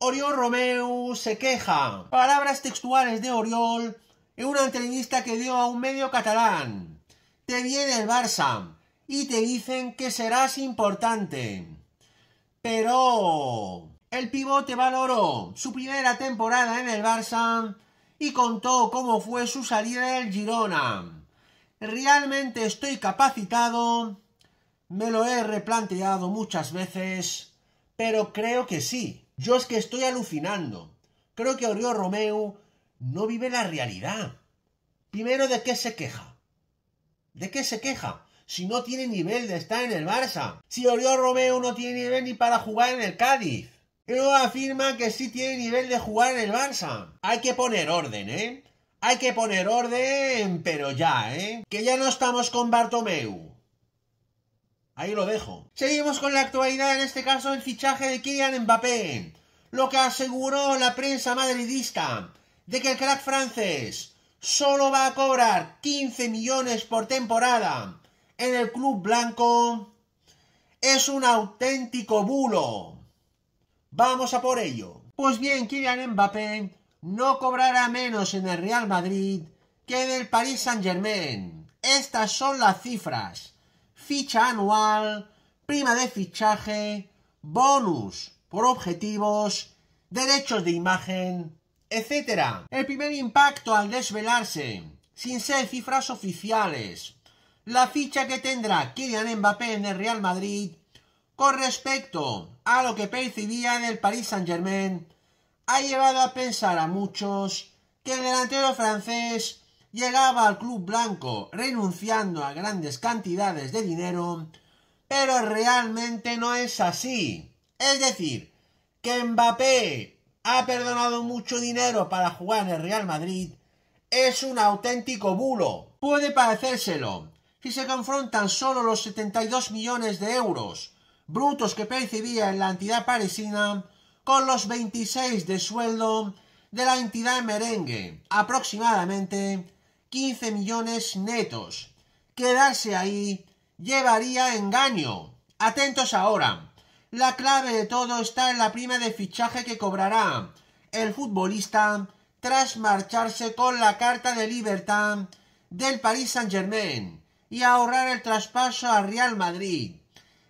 Oriol Romeu se queja. Palabras textuales de Oriol en una entrevista que dio a un medio catalán. Te viene el Barça y te dicen que serás importante. Pero el pivote valoró su primera temporada en el Barça y contó cómo fue su salida del Girona. Realmente estoy capacitado, me lo he replanteado muchas veces, pero creo que sí. Yo es que estoy alucinando. Creo que Oriol Romeu no vive la realidad. Primero, ¿de qué se queja? ¿De qué se queja? Si no tiene nivel de estar en el Barça. Si Oriol Romeu no tiene nivel ni para jugar en el Cádiz. Pero afirma que sí tiene nivel de jugar en el Barça. Hay que poner orden, ¿eh? Hay que poner orden, pero ya, ¿eh? Que ya no estamos con Bartomeu. Ahí lo dejo. Seguimos con la actualidad, en este caso el fichaje de Kylian Mbappé. Lo que aseguró la prensa madridista de que el crack francés solo va a cobrar 15 millones por temporada en el club blanco es un auténtico bulo. Vamos a por ello. Pues bien, Kylian Mbappé no cobrará menos en el Real Madrid que en el Paris Saint-Germain. Estas son las cifras ficha anual, prima de fichaje, bonus por objetivos, derechos de imagen, etc. El primer impacto al desvelarse, sin ser cifras oficiales, la ficha que tendrá Kylian Mbappé en el Real Madrid con respecto a lo que percibía en el Paris Saint-Germain ha llevado a pensar a muchos que el delantero francés llegaba al club blanco renunciando a grandes cantidades de dinero, pero realmente no es así. Es decir, que Mbappé ha perdonado mucho dinero para jugar en el Real Madrid es un auténtico bulo. Puede parecérselo si se confrontan solo los 72 millones de euros brutos que percibía en la entidad parisina con los 26 de sueldo de la entidad merengue, aproximadamente 15 millones netos. Quedarse ahí llevaría engaño. Atentos ahora. La clave de todo está en la prima de fichaje que cobrará el futbolista tras marcharse con la carta de libertad del Paris Saint-Germain y ahorrar el traspaso al Real Madrid.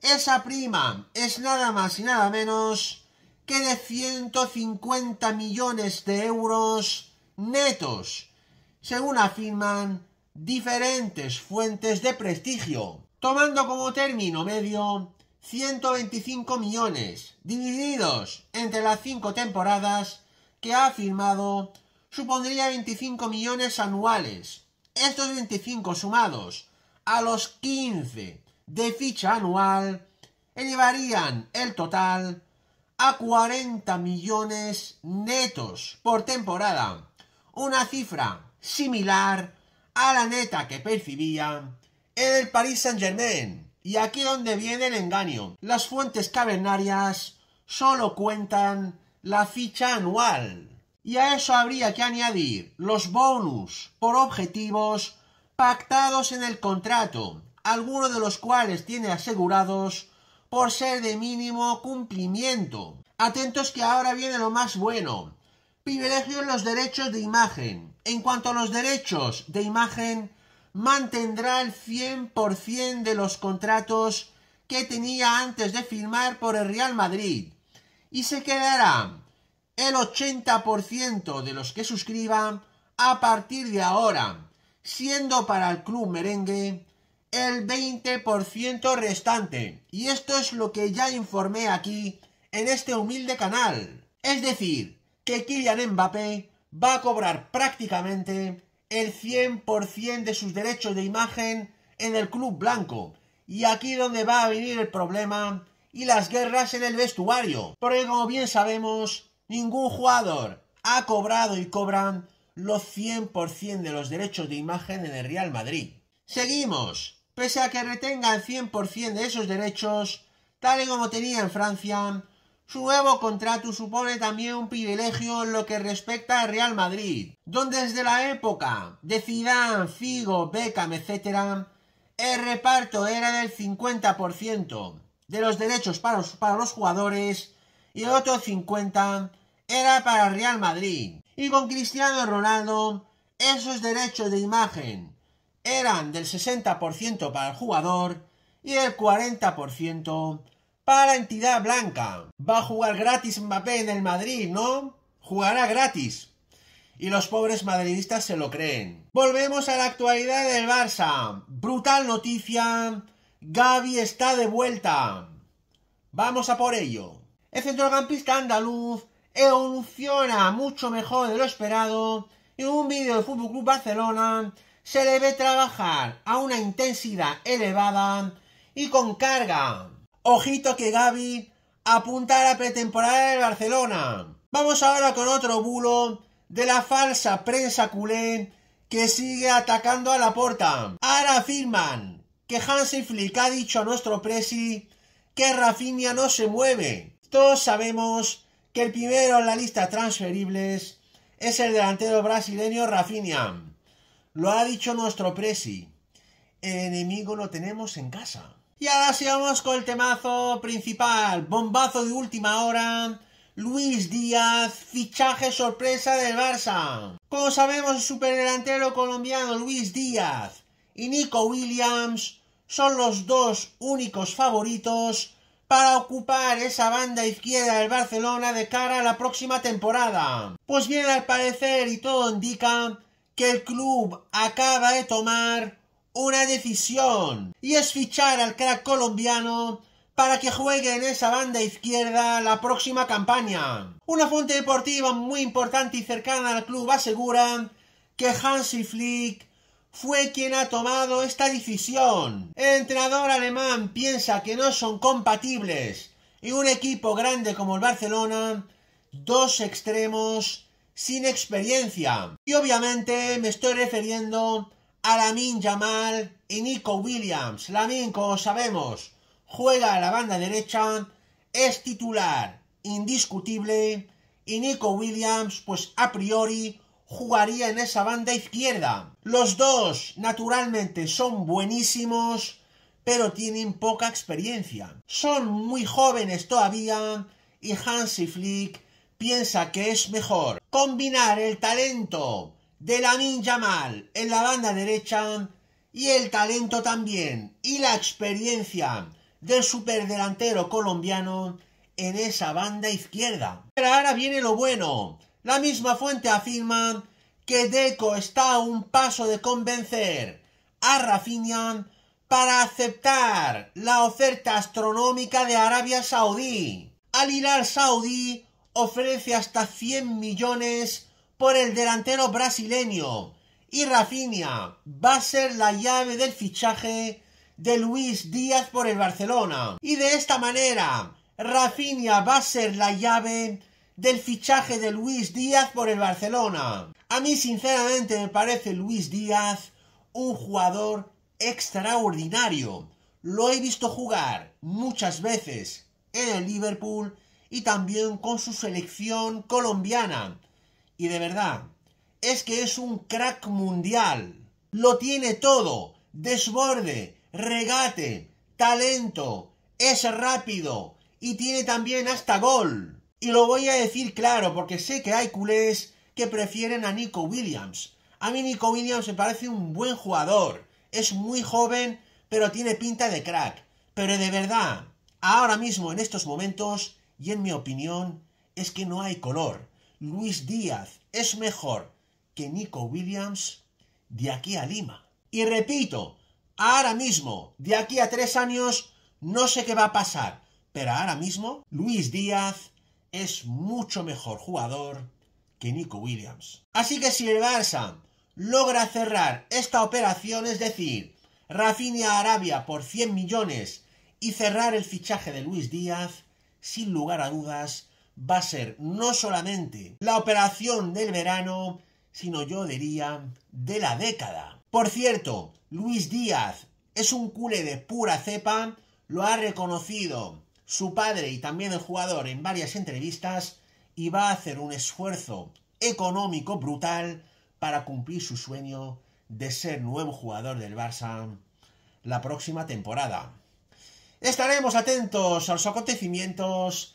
Esa prima es nada más y nada menos que de 150 millones de euros netos según afirman diferentes fuentes de prestigio, tomando como término medio 125 millones, divididos entre las cinco temporadas que ha firmado, supondría 25 millones anuales. Estos 25 sumados a los 15 de ficha anual elevarían el total a 40 millones netos por temporada, una cifra similar a la neta que percibía en el Paris Saint-Germain. Y aquí donde viene el engaño. Las fuentes cavernarias solo cuentan la ficha anual. Y a eso habría que añadir los bonus por objetivos pactados en el contrato, algunos de los cuales tiene asegurados por ser de mínimo cumplimiento. Atentos que ahora viene lo más bueno. Privilegio en los derechos de imagen. En cuanto a los derechos de imagen, mantendrá el 100% de los contratos que tenía antes de firmar por el Real Madrid y se quedará el 80% de los que suscriban a partir de ahora, siendo para el club merengue el 20% restante. Y esto es lo que ya informé aquí en este humilde canal. Es decir, que Kylian Mbappé va a cobrar prácticamente el 100% de sus derechos de imagen en el club blanco. Y aquí donde va a venir el problema y las guerras en el vestuario. Porque como bien sabemos, ningún jugador ha cobrado y cobran los 100% de los derechos de imagen en el Real Madrid. Seguimos. Pese a que retengan 100% de esos derechos, tal y como tenía en Francia, su nuevo contrato supone también un privilegio en lo que respecta al Real Madrid, donde desde la época de Zidane, Figo, Beckham, etc., el reparto era del 50% de los derechos para, los, jugadores y el otro 50% era para el Real Madrid. Y con Cristiano Ronaldo, esos derechos de imagen eran del 60% para el jugador y el 40% para entidad blanca. Va a jugar gratis Mbappé en el Madrid, ¿no? Jugará gratis. Y los pobres madridistas se lo creen. Volvemos a la actualidad del Barça. Brutal noticia. Gaby está de vuelta. Vamos a por ello. El centrocampista andaluz evoluciona mucho mejor de lo esperado. En un vídeo del Fútbol Club Barcelona se le ve trabajar a una intensidad elevada y con carga Ojito que Gaby apunta a la pretemporada del Barcelona. Vamos ahora con otro bulo de la falsa prensa culé que sigue atacando a la porta. Ahora afirman que Hansi Flick ha dicho a nuestro presi que Rafinha no se mueve. Todos sabemos que el primero en la lista transferibles es el delantero brasileño Rafinha. Lo ha dicho nuestro presi. El enemigo lo tenemos en casa. Y ahora sigamos con el temazo principal. Bombazo de última hora. Luis Díaz, fichaje sorpresa del Barça. Como sabemos, el superdelantero colombiano Luis Díaz y Nico Williams son los dos únicos favoritos para ocupar esa banda izquierda del Barcelona de cara a la próxima temporada. Pues bien, al parecer y todo indica que el club acaba de tomar una decisión y es fichar al crack colombiano para que juegue en esa banda izquierda la próxima campaña. Una fuente deportiva muy importante y cercana al club asegura que Hansi Flick fue quien ha tomado esta decisión. El entrenador alemán piensa que no son compatibles y un equipo grande como el Barcelona, dos extremos sin experiencia. Y obviamente me estoy refiriendo Alamin Yamal y Nico Williams. Lamin, como sabemos, juega a la banda derecha, es titular indiscutible y Nico Williams, pues a priori, jugaría en esa banda izquierda. Los dos, naturalmente, son buenísimos, pero tienen poca experiencia. Son muy jóvenes todavía y Hansi Flick piensa que es mejor combinar el talento de la Ninja Mal en la banda derecha y el talento también y la experiencia del superdelantero colombiano en esa banda izquierda. Pero ahora viene lo bueno. La misma fuente afirma que Deco está a un paso de convencer a Rafinha para aceptar la oferta astronómica de Arabia Saudí. Al Hilal Saudí ofrece hasta 100 millones por el delantero brasileño. Y Rafinha va a ser la llave del fichaje de Luis Díaz por el Barcelona. Y de esta manera, Rafinha va a ser la llave del fichaje de Luis Díaz por el Barcelona. A mí sinceramente me parece Luis Díaz un jugador extraordinario. Lo he visto jugar muchas veces en el Liverpool y también con su selección colombiana. Y de verdad, es que es un crack mundial. Lo tiene todo. Desborde, regate, talento. Es rápido. Y tiene también hasta gol. Y lo voy a decir claro porque sé que hay culés que prefieren a Nico Williams. A mí Nico Williams me parece un buen jugador. Es muy joven, pero tiene pinta de crack. Pero de verdad, ahora mismo en estos momentos, y en mi opinión, es que no hay color. Luis Díaz es mejor que Nico Williams de aquí a Lima. Y repito, ahora mismo, de aquí a tres años, no sé qué va a pasar, pero ahora mismo Luis Díaz es mucho mejor jugador que Nico Williams. Así que si el Barça logra cerrar esta operación, es decir, Rafinha Arabia por 100 millones y cerrar el fichaje de Luis Díaz, sin lugar a dudas, va a ser no solamente la operación del verano, sino yo diría de la década. Por cierto, Luis Díaz es un cule de pura cepa, lo ha reconocido su padre y también el jugador en varias entrevistas y va a hacer un esfuerzo económico brutal para cumplir su sueño de ser nuevo jugador del Barça la próxima temporada. Estaremos atentos a los acontecimientos